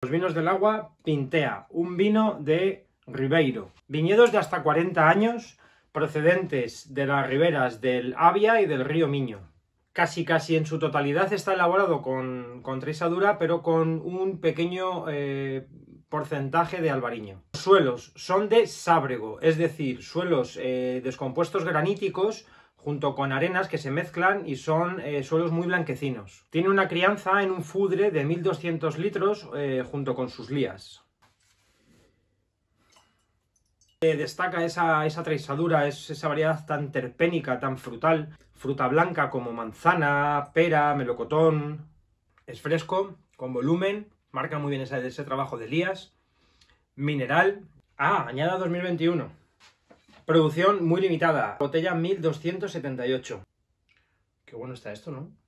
Los vinos del agua Pintea, un vino de Ribeiro. Viñedos de hasta 40 años procedentes de las riberas del Avia y del río Miño. Casi casi en su totalidad está elaborado con, con trisadura, pero con un pequeño eh, porcentaje de albariño. Los suelos son de sábrego, es decir, suelos eh, descompuestos graníticos junto con arenas que se mezclan y son eh, suelos muy blanquecinos. Tiene una crianza en un fudre de 1200 litros eh, junto con sus lías. Eh, destaca esa, esa es, esa variedad tan terpénica, tan frutal, fruta blanca como manzana, pera, melocotón. Es fresco, con volumen, marca muy bien ese, ese trabajo de lías. Mineral. Ah, añada 2021. Producción muy limitada. Botella 1278. Qué bueno está esto, ¿no?